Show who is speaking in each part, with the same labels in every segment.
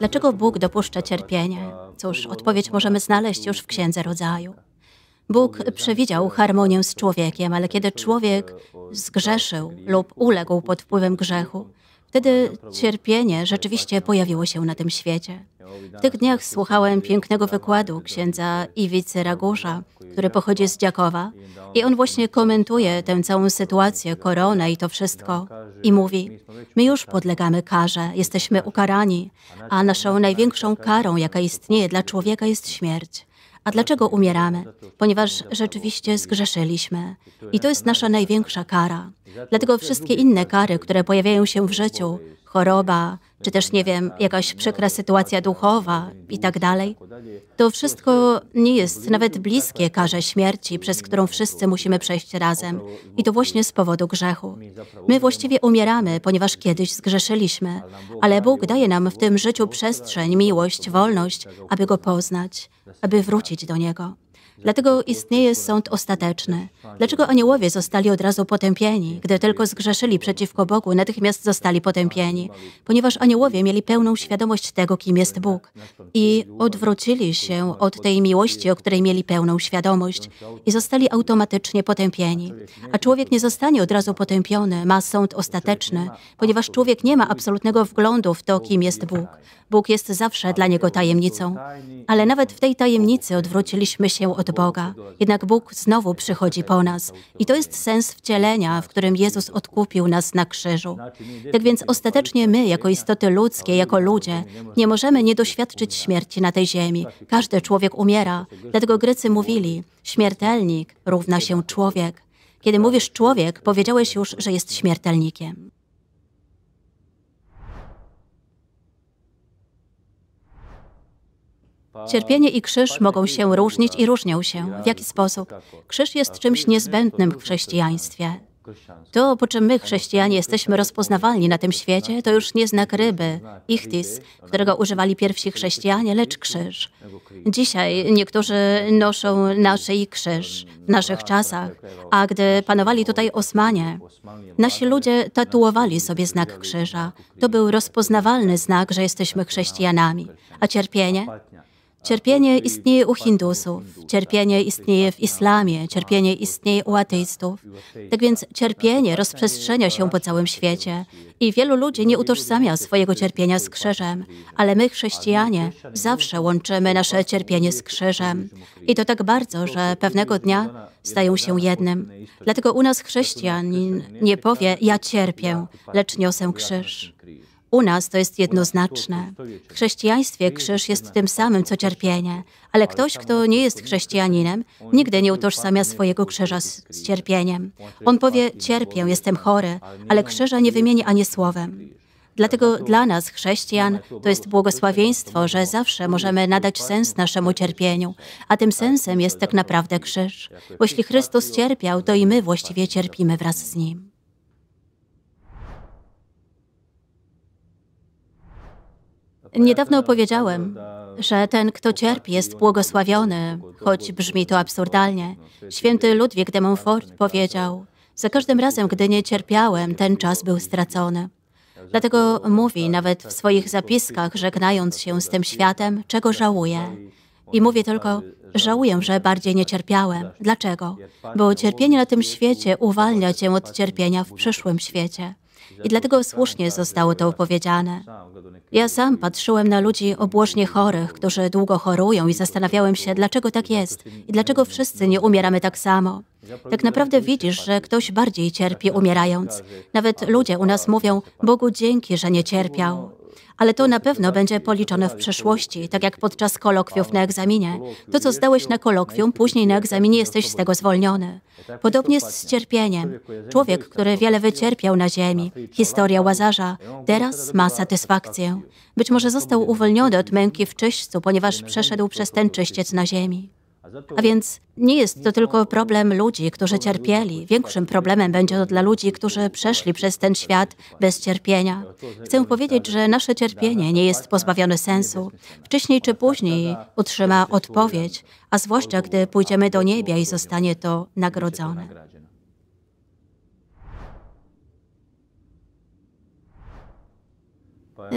Speaker 1: Dlaczego Bóg dopuszcza cierpienie? Cóż, odpowiedź możemy znaleźć już w Księdze Rodzaju. Bóg przewidział harmonię z człowiekiem, ale kiedy człowiek zgrzeszył lub uległ pod wpływem grzechu, wtedy cierpienie rzeczywiście pojawiło się na tym świecie. W tych dniach słuchałem pięknego wykładu księdza Iwicy Ragusza, który pochodzi z Dziakowa i on właśnie komentuje tę całą sytuację, koronę i to wszystko i mówi: My już podlegamy karze, jesteśmy ukarani, a naszą największą karą, jaka istnieje dla człowieka, jest śmierć. A dlaczego umieramy? Ponieważ rzeczywiście zgrzeszyliśmy. I to jest nasza największa kara. Dlatego wszystkie inne kary, które pojawiają się w życiu, choroba, czy też, nie wiem, jakaś przykra sytuacja duchowa i tak dalej, to wszystko nie jest nawet bliskie karze śmierci, przez którą wszyscy musimy przejść razem. I to właśnie z powodu grzechu. My właściwie umieramy, ponieważ kiedyś zgrzeszyliśmy, ale Bóg daje nam w tym życiu przestrzeń, miłość, wolność, aby Go poznać, aby wrócić do Niego. Dlatego istnieje sąd ostateczny. Dlaczego aniołowie zostali od razu potępieni? Gdy tylko zgrzeszyli przeciwko Bogu, natychmiast zostali potępieni, ponieważ aniołowie mieli pełną świadomość tego, kim jest Bóg i odwrócili się od tej miłości, o której mieli pełną świadomość i zostali automatycznie potępieni. A człowiek nie zostanie od razu potępiony, ma sąd ostateczny, ponieważ człowiek nie ma absolutnego wglądu w to, kim jest Bóg. Bóg jest zawsze dla niego tajemnicą. Ale nawet w tej tajemnicy odwróciliśmy się od Boga. Jednak Bóg znowu przychodzi po nas. I to jest sens wcielenia, w którym Jezus odkupił nas na krzyżu. Tak więc ostatecznie my, jako istoty ludzkie, jako ludzie, nie możemy nie doświadczyć śmierci na tej ziemi. Każdy człowiek umiera. Dlatego Grecy mówili, śmiertelnik równa się człowiek. Kiedy mówisz człowiek, powiedziałeś już, że jest śmiertelnikiem. Cierpienie i krzyż mogą się różnić i różnią się. W jaki sposób? Krzyż jest czymś niezbędnym w chrześcijaństwie. To, po czym my, chrześcijanie, jesteśmy rozpoznawalni na tym świecie, to już nie znak ryby, ichtis, którego używali pierwsi chrześcijanie, lecz krzyż. Dzisiaj niektórzy noszą na i krzyż w naszych czasach, a gdy panowali tutaj Osmanie, nasi ludzie tatuowali sobie znak krzyża. To był rozpoznawalny znak, że jesteśmy chrześcijanami. A cierpienie? Cierpienie istnieje u Hindusów, cierpienie istnieje w islamie, cierpienie istnieje u ateistów. Tak więc cierpienie rozprzestrzenia się po całym świecie i wielu ludzi nie utożsamia swojego cierpienia z krzyżem, ale my, chrześcijanie, zawsze łączymy nasze cierpienie z krzyżem. I to tak bardzo, że pewnego dnia stają się jednym. Dlatego u nas chrześcijanin nie powie ja cierpię, lecz niosę krzyż. U nas to jest jednoznaczne. W chrześcijaństwie krzyż jest tym samym, co cierpienie, ale ktoś, kto nie jest chrześcijaninem, nigdy nie utożsamia swojego krzyża z, z cierpieniem. On powie, cierpię, jestem chory, ale krzyża nie wymieni ani słowem. Dlatego dla nas, chrześcijan, to jest błogosławieństwo, że zawsze możemy nadać sens naszemu cierpieniu, a tym sensem jest tak naprawdę krzyż. Bo jeśli Chrystus cierpiał, to i my właściwie cierpimy wraz z Nim. Niedawno powiedziałem, że ten, kto cierpi, jest błogosławiony, choć brzmi to absurdalnie. Święty Ludwik de Montfort powiedział: Za każdym razem, gdy nie cierpiałem, ten czas był stracony. Dlatego mówi nawet w swoich zapiskach, żegnając się z tym światem, czego żałuję. I mówię tylko, żałuję, że bardziej nie cierpiałem. Dlaczego? Bo cierpienie na tym świecie uwalnia cię od cierpienia w przyszłym świecie i dlatego słusznie zostało to opowiedziane. Ja sam patrzyłem na ludzi obłożnie chorych, którzy długo chorują i zastanawiałem się, dlaczego tak jest i dlaczego wszyscy nie umieramy tak samo. Tak naprawdę widzisz, że ktoś bardziej cierpi umierając. Nawet ludzie u nas mówią, Bogu dzięki, że nie cierpiał ale to na pewno będzie policzone w przeszłości, tak jak podczas kolokwiów na egzaminie. To, co zdałeś na kolokwium, później na egzaminie jesteś z tego zwolniony. Podobnie jest z cierpieniem. Człowiek, który wiele wycierpiał na ziemi, historia Łazarza, teraz ma satysfakcję. Być może został uwolniony od męki w czyśćcu, ponieważ przeszedł przez ten czyściec na ziemi. A więc nie jest to tylko problem ludzi, którzy cierpieli. Większym problemem będzie to dla ludzi, którzy przeszli przez ten świat bez cierpienia. Chcę powiedzieć, że nasze cierpienie nie jest pozbawione sensu. Wcześniej czy później otrzyma odpowiedź, a zwłaszcza gdy pójdziemy do nieba i zostanie to nagrodzone.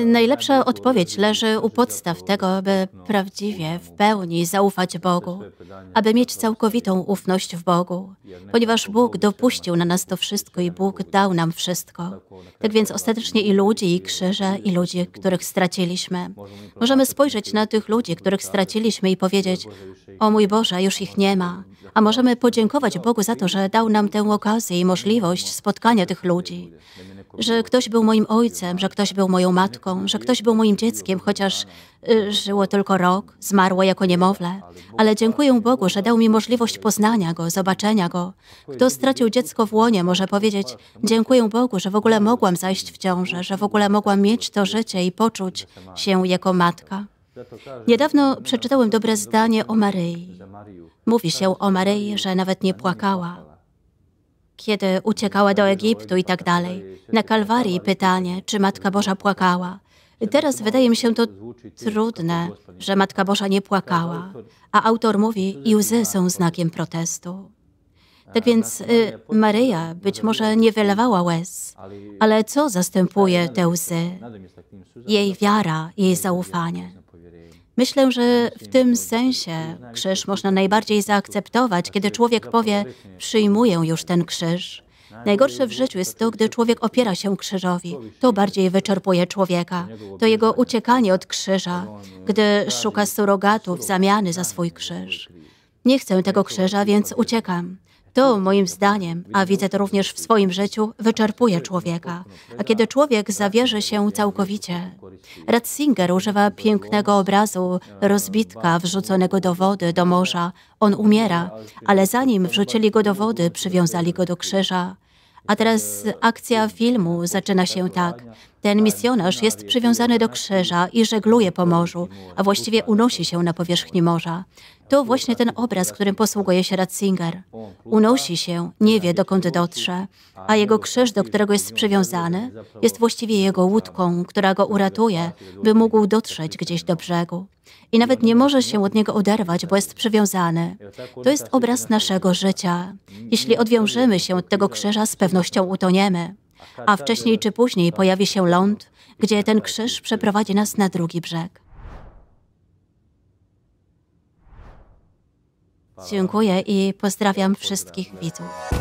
Speaker 1: Najlepsza odpowiedź leży u podstaw tego, by prawdziwie, w pełni zaufać Bogu, aby mieć całkowitą ufność w Bogu, ponieważ Bóg dopuścił na nas to wszystko i Bóg dał nam wszystko. Tak więc ostatecznie i ludzi, i krzyże, i ludzi, których straciliśmy. Możemy spojrzeć na tych ludzi, których straciliśmy i powiedzieć: O mój Boże, już ich nie ma. A możemy podziękować Bogu za to, że dał nam tę okazję i możliwość spotkania tych ludzi że ktoś był moim ojcem, że ktoś był moją matką, że ktoś był moim dzieckiem, chociaż y, żyło tylko rok, zmarło jako niemowlę. Ale dziękuję Bogu, że dał mi możliwość poznania Go, zobaczenia Go. Kto stracił dziecko w łonie, może powiedzieć, dziękuję Bogu, że w ogóle mogłam zajść w ciążę, że w ogóle mogłam mieć to życie i poczuć się jako matka. Niedawno przeczytałem dobre zdanie tak, o Maryi. Mówi się o Maryi, że nawet nie tak płakała kiedy uciekała do Egiptu i tak dalej. Na Kalwarii pytanie, czy Matka Boża płakała. Teraz wydaje mi się to trudne, że Matka Boża nie płakała, a autor mówi, i łzy są znakiem protestu. Tak więc y, Maryja być może nie wylewała łez, ale co zastępuje te łzy? Jej wiara, jej zaufanie. Myślę, że w tym sensie krzyż można najbardziej zaakceptować, kiedy człowiek powie: Przyjmuję już ten krzyż. Najgorsze w życiu jest to, gdy człowiek opiera się krzyżowi. To bardziej wyczerpuje człowieka. To jego uciekanie od krzyża, gdy szuka surogatów zamiany za swój krzyż. Nie chcę tego krzyża, więc uciekam. To, moim zdaniem, a widzę to również w swoim życiu, wyczerpuje człowieka. A kiedy człowiek zawierzy się całkowicie, Ratzinger używa pięknego obrazu rozbitka wrzuconego do wody, do morza. On umiera, ale zanim wrzucili go do wody, przywiązali go do krzyża. A teraz akcja filmu zaczyna się tak. Ten misjonarz jest przywiązany do krzyża i żegluje po morzu, a właściwie unosi się na powierzchni morza. To właśnie ten obraz, którym posługuje się Ratzinger. Unosi się, nie wie dokąd dotrze, a jego krzyż, do którego jest przywiązany, jest właściwie jego łódką, która go uratuje, by mógł dotrzeć gdzieś do brzegu i nawet nie może się od niego oderwać, bo jest przywiązany. To jest obraz naszego życia. Jeśli odwiążemy się od tego krzyża, z pewnością utoniemy. A wcześniej czy później pojawi się ląd, gdzie ten krzyż przeprowadzi nas na drugi brzeg. Dziękuję i pozdrawiam wszystkich widzów.